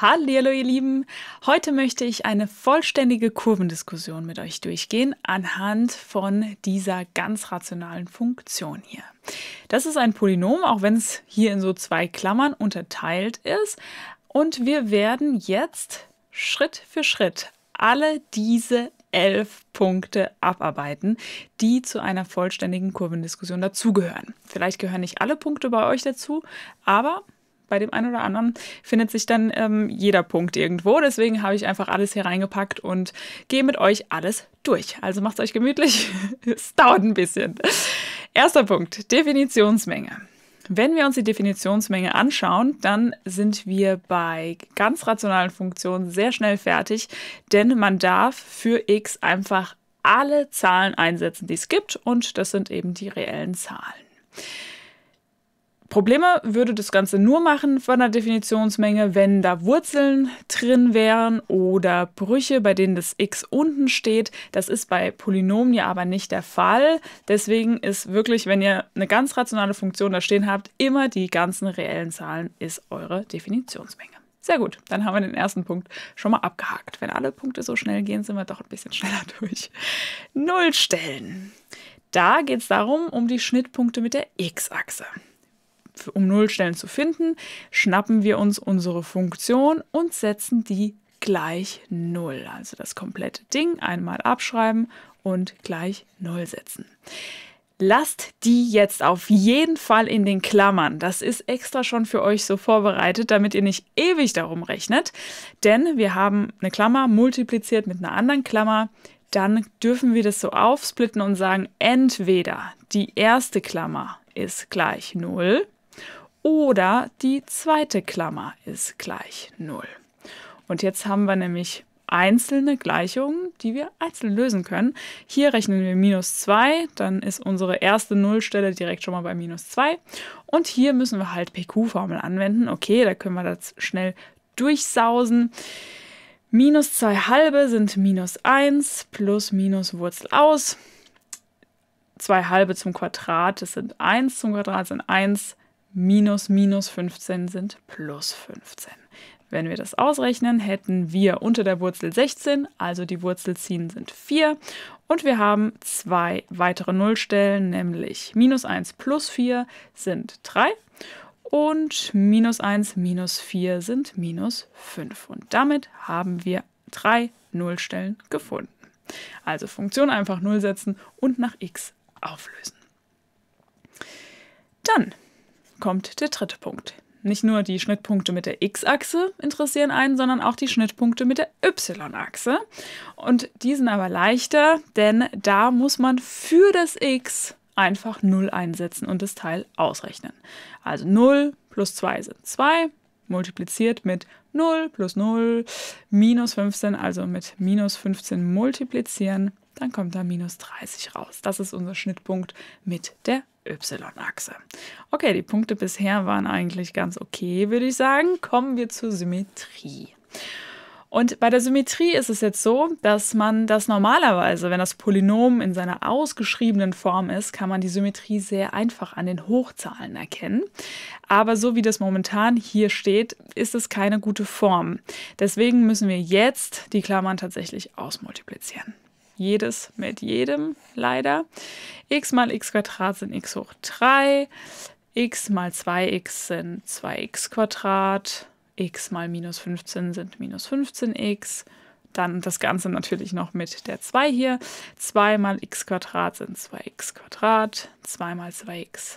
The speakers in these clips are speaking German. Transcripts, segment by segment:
Hallo ihr Lieben, heute möchte ich eine vollständige Kurvendiskussion mit euch durchgehen anhand von dieser ganz rationalen Funktion hier. Das ist ein Polynom, auch wenn es hier in so zwei Klammern unterteilt ist und wir werden jetzt Schritt für Schritt alle diese elf Punkte abarbeiten, die zu einer vollständigen Kurvendiskussion dazugehören. Vielleicht gehören nicht alle Punkte bei euch dazu, aber bei dem einen oder anderen findet sich dann ähm, jeder Punkt irgendwo. Deswegen habe ich einfach alles hier reingepackt und gehe mit euch alles durch. Also macht es euch gemütlich. es dauert ein bisschen. Erster Punkt, Definitionsmenge. Wenn wir uns die Definitionsmenge anschauen, dann sind wir bei ganz rationalen Funktionen sehr schnell fertig, denn man darf für x einfach alle Zahlen einsetzen, die es gibt und das sind eben die reellen Zahlen. Probleme würde das Ganze nur machen von der Definitionsmenge, wenn da Wurzeln drin wären oder Brüche, bei denen das x unten steht. Das ist bei Polynomen ja aber nicht der Fall. Deswegen ist wirklich, wenn ihr eine ganz rationale Funktion da stehen habt, immer die ganzen reellen Zahlen ist eure Definitionsmenge. Sehr gut, dann haben wir den ersten Punkt schon mal abgehakt. Wenn alle Punkte so schnell gehen, sind wir doch ein bisschen schneller durch. Nullstellen. Da geht es darum, um die Schnittpunkte mit der x-Achse um Nullstellen zu finden, schnappen wir uns unsere Funktion und setzen die gleich Null. Also das komplette Ding einmal abschreiben und gleich Null setzen. Lasst die jetzt auf jeden Fall in den Klammern. Das ist extra schon für euch so vorbereitet, damit ihr nicht ewig darum rechnet. Denn wir haben eine Klammer multipliziert mit einer anderen Klammer. Dann dürfen wir das so aufsplitten und sagen, entweder die erste Klammer ist gleich 0 oder die zweite Klammer ist gleich 0. Und jetzt haben wir nämlich einzelne Gleichungen, die wir einzeln lösen können. Hier rechnen wir minus 2, dann ist unsere erste Nullstelle direkt schon mal bei minus 2. Und hier müssen wir halt PQ-Formel anwenden. Okay, da können wir das schnell durchsausen. Minus 2 halbe sind minus 1 plus minus Wurzel aus. 2 halbe zum Quadrat, das sind 1 zum Quadrat, sind 1 minus minus 15 sind plus 15. Wenn wir das ausrechnen, hätten wir unter der Wurzel 16, also die Wurzel ziehen sind 4. Und wir haben zwei weitere Nullstellen, nämlich minus 1 plus 4 sind 3 und minus 1 minus 4 sind minus 5. Und damit haben wir drei Nullstellen gefunden. Also Funktion einfach 0 setzen und nach x auflösen. Dann kommt der dritte Punkt. Nicht nur die Schnittpunkte mit der x-Achse interessieren einen, sondern auch die Schnittpunkte mit der y-Achse. Und die sind aber leichter, denn da muss man für das x einfach 0 einsetzen und das Teil ausrechnen. Also 0 plus 2 sind 2, multipliziert mit 0 plus 0 minus 15, also mit minus 15 multiplizieren, dann kommt da minus 30 raus. Das ist unser Schnittpunkt mit der Y-Achse. Okay, die Punkte bisher waren eigentlich ganz okay, würde ich sagen. Kommen wir zur Symmetrie. Und bei der Symmetrie ist es jetzt so, dass man das normalerweise, wenn das Polynom in seiner ausgeschriebenen Form ist, kann man die Symmetrie sehr einfach an den Hochzahlen erkennen. Aber so wie das momentan hier steht, ist es keine gute Form. Deswegen müssen wir jetzt die Klammern tatsächlich ausmultiplizieren jedes mit jedem, leider. x mal x Quadrat sind x hoch 3, x mal 2x sind 2x Quadrat, x mal minus 15 sind minus 15x. Dann das Ganze natürlich noch mit der 2 hier. 2 mal x Quadrat sind 2x Quadrat, 2 mal 2x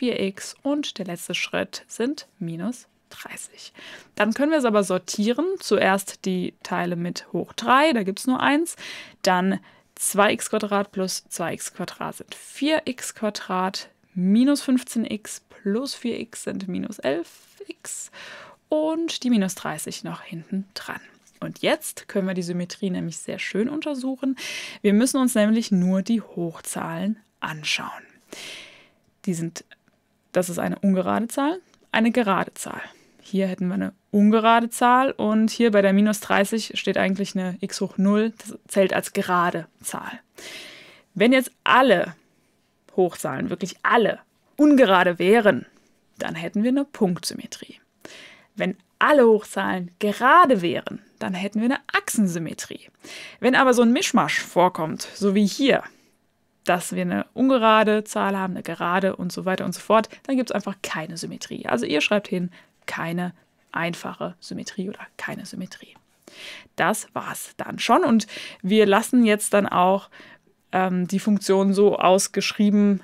4x und der letzte Schritt sind minus 30. Dann können wir es aber sortieren. Zuerst die Teile mit hoch 3, da gibt es nur 1. Dann 2x plus 2x sind 4x minus 15x plus 4x sind minus 11x und die minus 30 noch hinten dran. Und jetzt können wir die Symmetrie nämlich sehr schön untersuchen. Wir müssen uns nämlich nur die Hochzahlen anschauen. Die sind, das ist eine ungerade Zahl, eine gerade Zahl. Hier hätten wir eine ungerade Zahl und hier bei der minus 30 steht eigentlich eine x hoch 0, das zählt als gerade Zahl. Wenn jetzt alle Hochzahlen, wirklich alle, ungerade wären, dann hätten wir eine Punktsymmetrie. Wenn alle Hochzahlen gerade wären, dann hätten wir eine Achsensymmetrie. Wenn aber so ein Mischmasch vorkommt, so wie hier, dass wir eine ungerade Zahl haben, eine gerade und so weiter und so fort, dann gibt es einfach keine Symmetrie. Also ihr schreibt hin keine einfache Symmetrie oder keine Symmetrie. Das war's dann schon und wir lassen jetzt dann auch ähm, die Funktion so ausgeschrieben,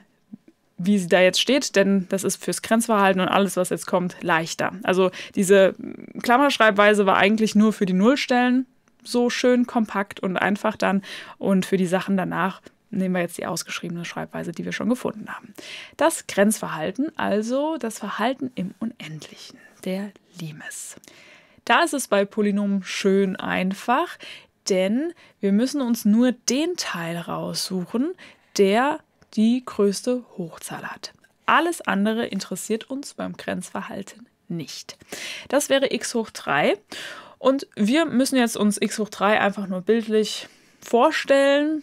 wie sie da jetzt steht, denn das ist fürs Grenzverhalten und alles, was jetzt kommt, leichter. Also diese Klammerschreibweise war eigentlich nur für die Nullstellen so schön kompakt und einfach dann und für die Sachen danach nehmen wir jetzt die ausgeschriebene Schreibweise, die wir schon gefunden haben. Das Grenzverhalten, also das Verhalten im Unendlichen der Limes. Da ist es bei Polynomen schön einfach, denn wir müssen uns nur den Teil raussuchen, der die größte Hochzahl hat. Alles andere interessiert uns beim Grenzverhalten nicht. Das wäre x hoch 3 und wir müssen jetzt uns x hoch 3 einfach nur bildlich vorstellen.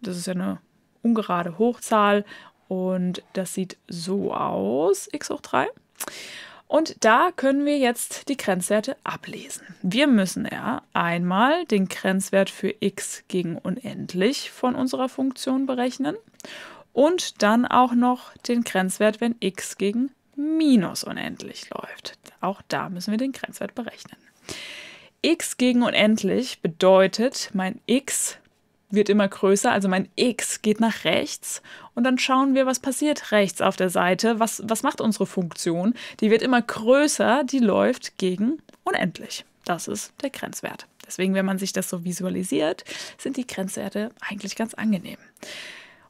Das ist ja eine ungerade Hochzahl und das sieht so aus, x hoch 3. Und da können wir jetzt die Grenzwerte ablesen. Wir müssen ja einmal den Grenzwert für x gegen unendlich von unserer Funktion berechnen und dann auch noch den Grenzwert, wenn x gegen minus unendlich läuft. Auch da müssen wir den Grenzwert berechnen. x gegen unendlich bedeutet, mein x wird immer größer, also mein x geht nach rechts und dann schauen wir, was passiert rechts auf der Seite, was, was macht unsere Funktion, die wird immer größer, die läuft gegen unendlich. Das ist der Grenzwert. Deswegen, wenn man sich das so visualisiert, sind die Grenzwerte eigentlich ganz angenehm.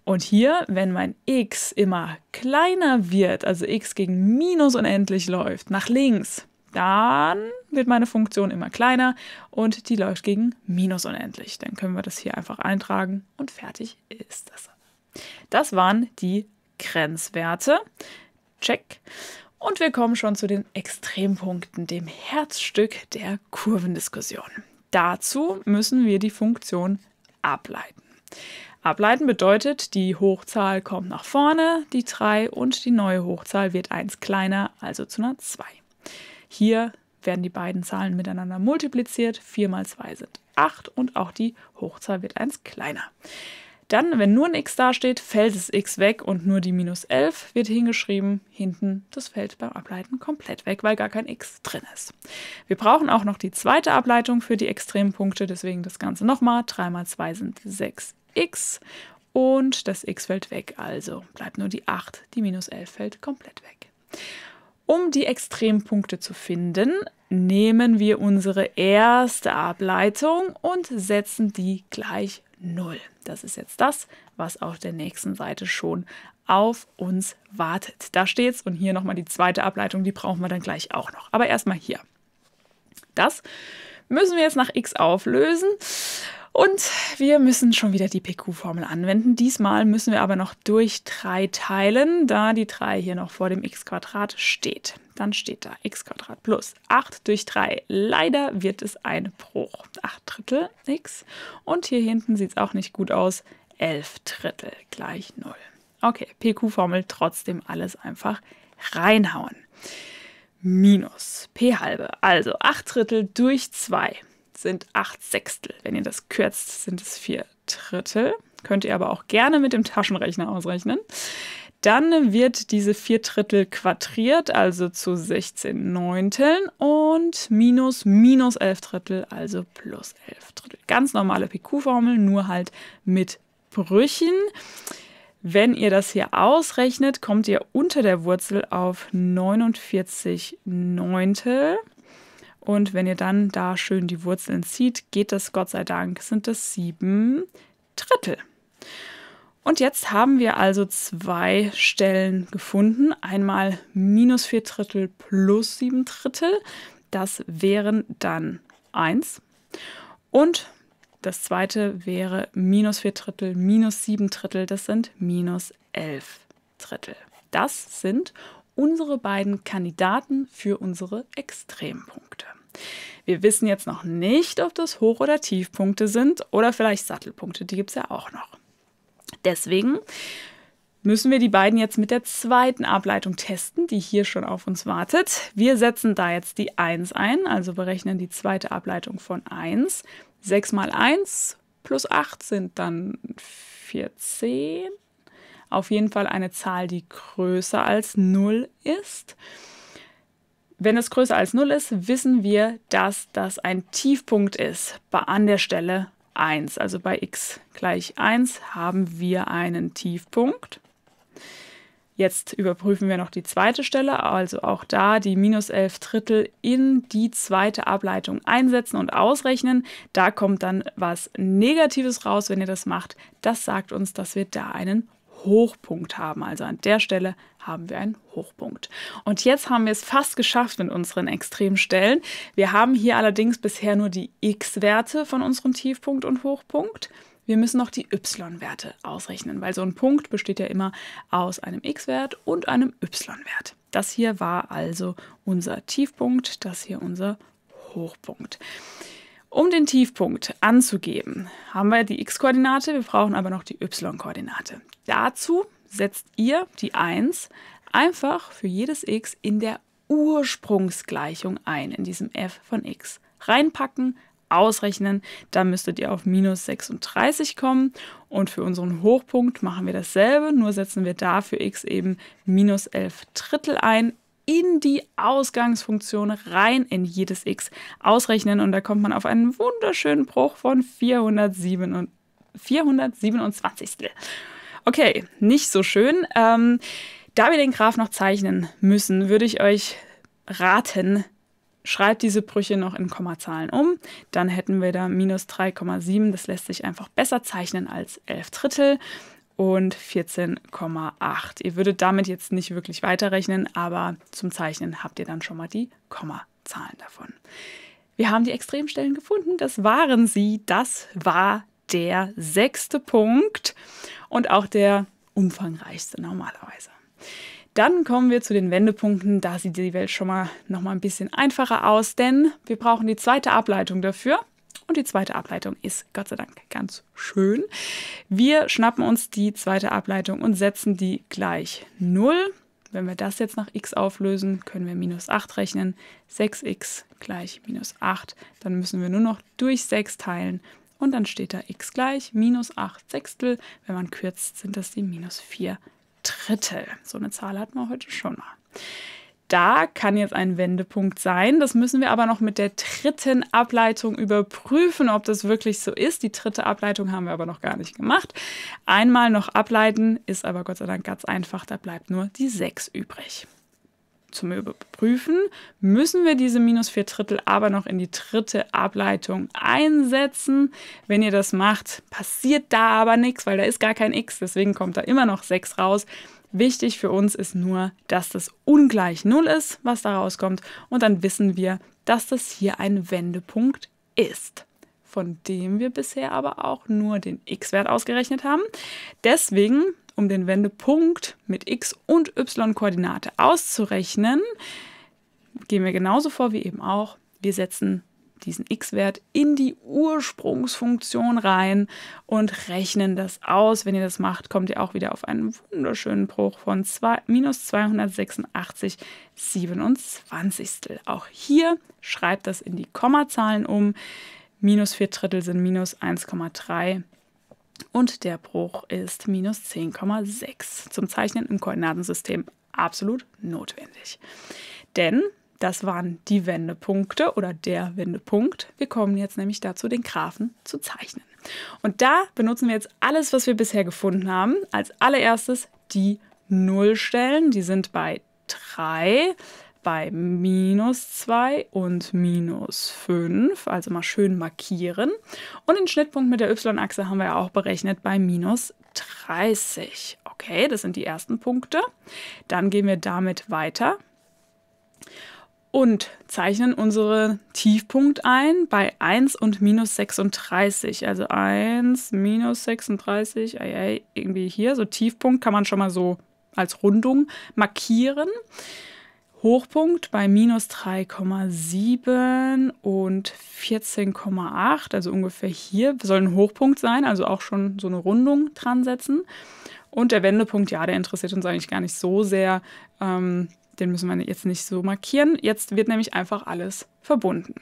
Und hier, wenn mein x immer kleiner wird, also x gegen minus unendlich läuft, nach links, dann wird meine Funktion immer kleiner und die läuft gegen minus unendlich. Dann können wir das hier einfach eintragen und fertig ist das. Das waren die Grenzwerte. Check. Und wir kommen schon zu den Extrempunkten, dem Herzstück der Kurvendiskussion. Dazu müssen wir die Funktion ableiten. Ableiten bedeutet, die Hochzahl kommt nach vorne, die 3 und die neue Hochzahl wird 1 kleiner, also zu einer 2. Hier werden die beiden Zahlen miteinander multipliziert. 4 mal 2 sind 8 und auch die Hochzahl wird 1 kleiner. Dann, wenn nur ein x dasteht, fällt das x weg und nur die minus 11 wird hingeschrieben. Hinten, das fällt beim Ableiten komplett weg, weil gar kein x drin ist. Wir brauchen auch noch die zweite Ableitung für die Extrempunkte, deswegen das Ganze nochmal. 3 mal 2 sind 6x und das x fällt weg, also bleibt nur die 8. Die minus 11 fällt komplett weg. Um die Extrempunkte zu finden, nehmen wir unsere erste Ableitung und setzen die gleich 0. Das ist jetzt das, was auf der nächsten Seite schon auf uns wartet. Da steht's und hier nochmal die zweite Ableitung, die brauchen wir dann gleich auch noch. Aber erstmal hier. Das müssen wir jetzt nach x auflösen und wir müssen schon wieder die PQ-Formel anwenden. Diesmal müssen wir aber noch durch 3 teilen, da die 3 hier noch vor dem x-Quadrat steht. Dann steht da x plus 8 durch 3. Leider wird es ein Bruch. 8 Drittel x. Und hier hinten sieht es auch nicht gut aus. 11 Drittel gleich 0. Okay, PQ-Formel trotzdem alles einfach reinhauen. Minus p halbe, also 8 Drittel durch 2 sind acht Sechstel. Wenn ihr das kürzt, sind es vier Drittel. Könnt ihr aber auch gerne mit dem Taschenrechner ausrechnen. Dann wird diese vier Drittel quadriert, also zu 16 Neunteln und minus minus 11 Drittel, also plus 11 Drittel. Ganz normale PQ-Formel, nur halt mit Brüchen. Wenn ihr das hier ausrechnet, kommt ihr unter der Wurzel auf 49 Neuntel. Und wenn ihr dann da schön die Wurzeln zieht, geht das Gott sei Dank, sind es sieben Drittel. Und jetzt haben wir also zwei Stellen gefunden. Einmal minus vier Drittel plus sieben Drittel. Das wären dann eins. Und das zweite wäre minus vier Drittel minus sieben Drittel. Das sind minus elf Drittel. Das sind unsere beiden Kandidaten für unsere Extrempunkte. Wir wissen jetzt noch nicht, ob das Hoch- oder Tiefpunkte sind oder vielleicht Sattelpunkte, die gibt es ja auch noch. Deswegen müssen wir die beiden jetzt mit der zweiten Ableitung testen, die hier schon auf uns wartet. Wir setzen da jetzt die 1 ein, also berechnen die zweite Ableitung von 1. 6 mal 1 plus 8 sind dann 14 auf jeden Fall eine Zahl, die größer als 0 ist. Wenn es größer als 0 ist, wissen wir, dass das ein Tiefpunkt ist an der Stelle 1. Also bei x gleich 1 haben wir einen Tiefpunkt. Jetzt überprüfen wir noch die zweite Stelle, also auch da die minus 11 Drittel in die zweite Ableitung einsetzen und ausrechnen. Da kommt dann was Negatives raus, wenn ihr das macht. Das sagt uns, dass wir da einen Hochpunkt haben. Also an der Stelle haben wir einen Hochpunkt. Und jetzt haben wir es fast geschafft mit unseren Extremstellen. Wir haben hier allerdings bisher nur die x-Werte von unserem Tiefpunkt und Hochpunkt. Wir müssen noch die y-Werte ausrechnen, weil so ein Punkt besteht ja immer aus einem x-Wert und einem y-Wert. Das hier war also unser Tiefpunkt, das hier unser Hochpunkt. Um den Tiefpunkt anzugeben, haben wir die x-Koordinate, wir brauchen aber noch die y-Koordinate. Dazu setzt ihr die 1 einfach für jedes x in der Ursprungsgleichung ein, in diesem f von x. Reinpacken, ausrechnen, dann müsstet ihr auf minus 36 kommen und für unseren Hochpunkt machen wir dasselbe, nur setzen wir da für x eben minus 11 Drittel ein in die Ausgangsfunktion rein in jedes x ausrechnen und da kommt man auf einen wunderschönen Bruch von 427. Okay, nicht so schön. Ähm, da wir den Graph noch zeichnen müssen, würde ich euch raten, schreibt diese Brüche noch in Kommazahlen um. Dann hätten wir da minus 3,7. Das lässt sich einfach besser zeichnen als 11 Drittel und 14,8. Ihr würdet damit jetzt nicht wirklich weiterrechnen, aber zum Zeichnen habt ihr dann schon mal die Kommazahlen davon. Wir haben die Extremstellen gefunden, das waren sie, das war der sechste Punkt und auch der umfangreichste normalerweise. Dann kommen wir zu den Wendepunkten. Da sieht die Welt schon mal noch mal ein bisschen einfacher aus, denn wir brauchen die zweite Ableitung dafür. Und die zweite Ableitung ist Gott sei Dank ganz schön. Wir schnappen uns die zweite Ableitung und setzen die gleich 0. Wenn wir das jetzt nach x auflösen, können wir minus 8 rechnen. 6x gleich minus 8. Dann müssen wir nur noch durch 6 teilen. Und dann steht da x gleich minus 8 Sechstel. Wenn man kürzt, sind das die minus 4 Drittel. So eine Zahl hatten wir heute schon mal da kann jetzt ein Wendepunkt sein. Das müssen wir aber noch mit der dritten Ableitung überprüfen, ob das wirklich so ist. Die dritte Ableitung haben wir aber noch gar nicht gemacht. Einmal noch ableiten, ist aber Gott sei Dank ganz einfach. Da bleibt nur die 6 übrig. Zum Überprüfen müssen wir diese minus 4 Drittel aber noch in die dritte Ableitung einsetzen. Wenn ihr das macht, passiert da aber nichts, weil da ist gar kein x, deswegen kommt da immer noch 6 raus. Wichtig für uns ist nur, dass das ungleich Null ist, was da rauskommt. Und dann wissen wir, dass das hier ein Wendepunkt ist von dem wir bisher aber auch nur den x-Wert ausgerechnet haben. Deswegen, um den Wendepunkt mit x- und y-Koordinate auszurechnen, gehen wir genauso vor wie eben auch. Wir setzen diesen x-Wert in die Ursprungsfunktion rein und rechnen das aus. Wenn ihr das macht, kommt ihr auch wieder auf einen wunderschönen Bruch von zwei, minus 286 27. Auch hier schreibt das in die Kommazahlen um. Minus 4 Drittel sind minus 1,3 und der Bruch ist minus 10,6. Zum Zeichnen im Koordinatensystem absolut notwendig. Denn das waren die Wendepunkte oder der Wendepunkt. Wir kommen jetzt nämlich dazu, den Graphen zu zeichnen. Und da benutzen wir jetzt alles, was wir bisher gefunden haben. Als allererstes die Nullstellen. Die sind bei 3, bei minus 2 und minus 5. Also mal schön markieren. Und den Schnittpunkt mit der y-Achse haben wir auch berechnet bei minus 30. Okay, das sind die ersten Punkte. Dann gehen wir damit weiter und zeichnen unseren Tiefpunkt ein bei 1 und minus 36. Also 1 minus 36, ei, ei, irgendwie hier. So Tiefpunkt kann man schon mal so als Rundung markieren. Hochpunkt bei minus 3,7 und 14,8, also ungefähr hier, soll ein Hochpunkt sein, also auch schon so eine Rundung dran setzen. Und der Wendepunkt, ja, der interessiert uns eigentlich gar nicht so sehr. Ähm, den müssen wir jetzt nicht so markieren. Jetzt wird nämlich einfach alles verbunden.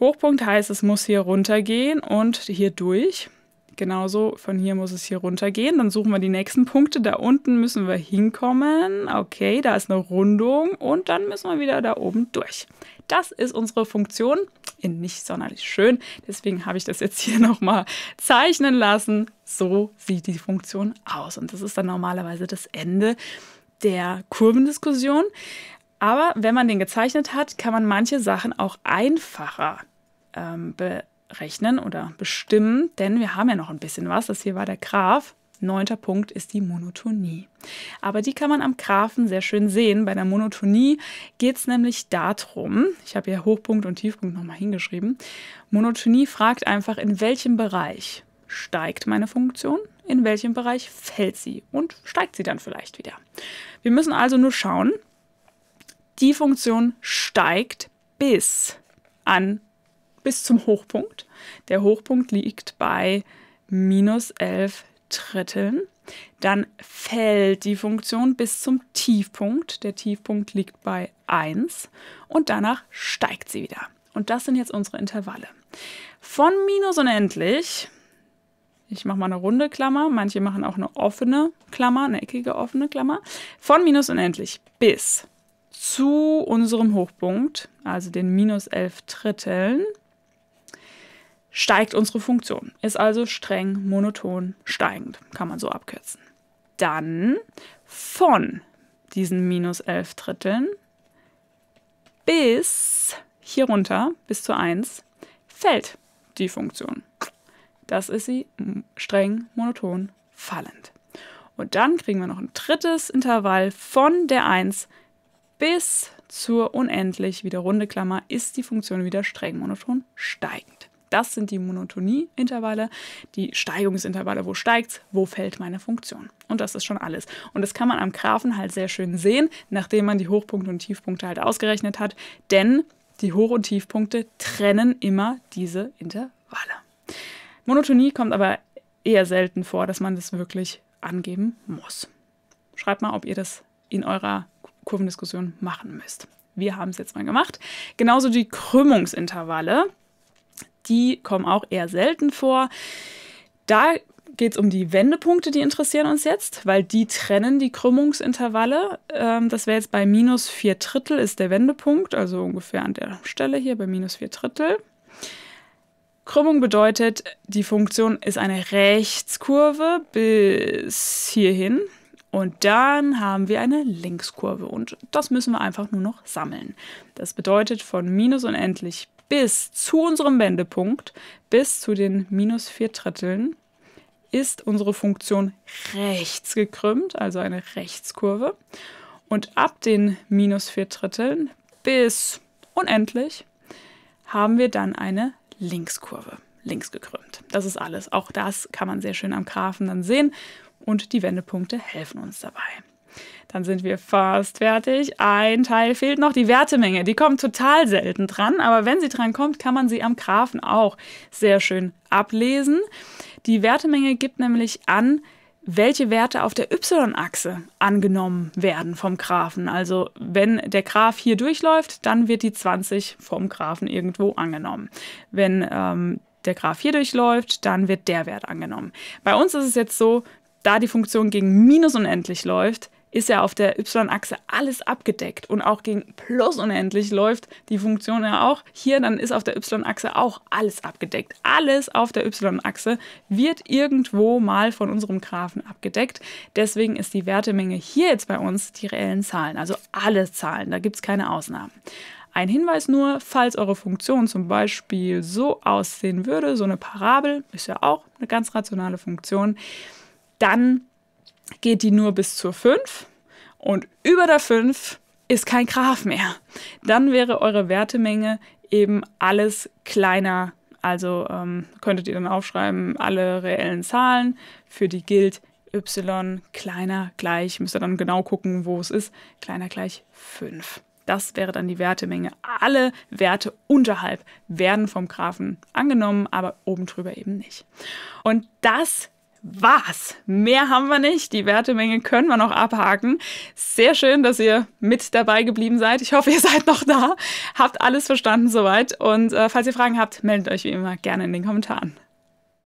Hochpunkt heißt, es muss hier runtergehen und hier durch. Genauso von hier muss es hier runtergehen. Dann suchen wir die nächsten Punkte. Da unten müssen wir hinkommen. Okay, da ist eine Rundung und dann müssen wir wieder da oben durch. Das ist unsere Funktion in nicht sonderlich schön. Deswegen habe ich das jetzt hier nochmal zeichnen lassen. So sieht die Funktion aus. Und das ist dann normalerweise das Ende der Kurvendiskussion. Aber wenn man den gezeichnet hat, kann man manche Sachen auch einfacher ähm, berechnen oder bestimmen, denn wir haben ja noch ein bisschen was. Das hier war der Graph. Neunter Punkt ist die Monotonie. Aber die kann man am Graphen sehr schön sehen. Bei der Monotonie geht es nämlich darum, ich habe hier Hochpunkt und Tiefpunkt nochmal hingeschrieben, Monotonie fragt einfach, in welchem Bereich steigt meine Funktion in welchem Bereich fällt sie und steigt sie dann vielleicht wieder. Wir müssen also nur schauen, die Funktion steigt bis an bis zum Hochpunkt. Der Hochpunkt liegt bei minus 11 Dritteln. Dann fällt die Funktion bis zum Tiefpunkt. Der Tiefpunkt liegt bei 1 und danach steigt sie wieder. Und das sind jetzt unsere Intervalle. Von minus unendlich ich mache mal eine runde Klammer, manche machen auch eine offene Klammer, eine eckige offene Klammer, von minus unendlich bis zu unserem Hochpunkt, also den minus 11 Dritteln, steigt unsere Funktion. Ist also streng monoton steigend, kann man so abkürzen. Dann von diesen minus 11 Dritteln bis hier runter, bis zu 1, fällt die Funktion. Das ist sie streng, monoton, fallend. Und dann kriegen wir noch ein drittes Intervall von der 1 bis zur unendlich wieder runde Klammer ist die Funktion wieder streng monoton steigend. Das sind die Monotonie-Intervalle, die Steigungsintervalle. Wo steigt's? Wo fällt meine Funktion? Und das ist schon alles. Und das kann man am Graphen halt sehr schön sehen, nachdem man die Hochpunkte und Tiefpunkte halt ausgerechnet hat. Denn die Hoch- und Tiefpunkte trennen immer diese Intervalle. Monotonie kommt aber eher selten vor, dass man das wirklich angeben muss. Schreibt mal, ob ihr das in eurer Kurvendiskussion machen müsst. Wir haben es jetzt mal gemacht. Genauso die Krümmungsintervalle, die kommen auch eher selten vor. Da geht es um die Wendepunkte, die interessieren uns jetzt, weil die trennen die Krümmungsintervalle. Ähm, das wäre jetzt bei minus 4 Drittel ist der Wendepunkt, also ungefähr an der Stelle hier bei minus 4 Drittel. Krümmung bedeutet, die Funktion ist eine Rechtskurve bis hierhin und dann haben wir eine Linkskurve und das müssen wir einfach nur noch sammeln. Das bedeutet von minus unendlich bis zu unserem Wendepunkt, bis zu den minus vier Dritteln, ist unsere Funktion rechts gekrümmt, also eine Rechtskurve. Und ab den minus vier Dritteln bis unendlich haben wir dann eine Linkskurve, links gekrümmt. Das ist alles. Auch das kann man sehr schön am Graphen dann sehen und die Wendepunkte helfen uns dabei. Dann sind wir fast fertig. Ein Teil fehlt noch, die Wertemenge. Die kommt total selten dran, aber wenn sie dran kommt, kann man sie am Graphen auch sehr schön ablesen. Die Wertemenge gibt nämlich an, welche Werte auf der Y-Achse angenommen werden vom Graphen. Also wenn der Graph hier durchläuft, dann wird die 20 vom Graphen irgendwo angenommen. Wenn ähm, der Graph hier durchläuft, dann wird der Wert angenommen. Bei uns ist es jetzt so, da die Funktion gegen minus unendlich läuft, ist ja auf der y-Achse alles abgedeckt und auch gegen plus unendlich läuft die Funktion ja auch. Hier dann ist auf der y-Achse auch alles abgedeckt. Alles auf der y-Achse wird irgendwo mal von unserem Graphen abgedeckt. Deswegen ist die Wertemenge hier jetzt bei uns die reellen Zahlen, also alle Zahlen, da gibt es keine Ausnahmen. Ein Hinweis nur, falls eure Funktion zum Beispiel so aussehen würde, so eine Parabel, ist ja auch eine ganz rationale Funktion, dann geht die nur bis zur 5 und über der 5 ist kein Graph mehr. Dann wäre eure Wertemenge eben alles kleiner. Also ähm, könntet ihr dann aufschreiben, alle reellen Zahlen, für die gilt y kleiner gleich, müsst ihr dann genau gucken, wo es ist, kleiner gleich 5. Das wäre dann die Wertemenge. Alle Werte unterhalb werden vom Graphen angenommen, aber oben drüber eben nicht. Und das was? Mehr haben wir nicht. Die Wertemenge können wir noch abhaken. Sehr schön, dass ihr mit dabei geblieben seid. Ich hoffe, ihr seid noch da. Habt alles verstanden soweit. Und äh, falls ihr Fragen habt, meldet euch wie immer gerne in den Kommentaren.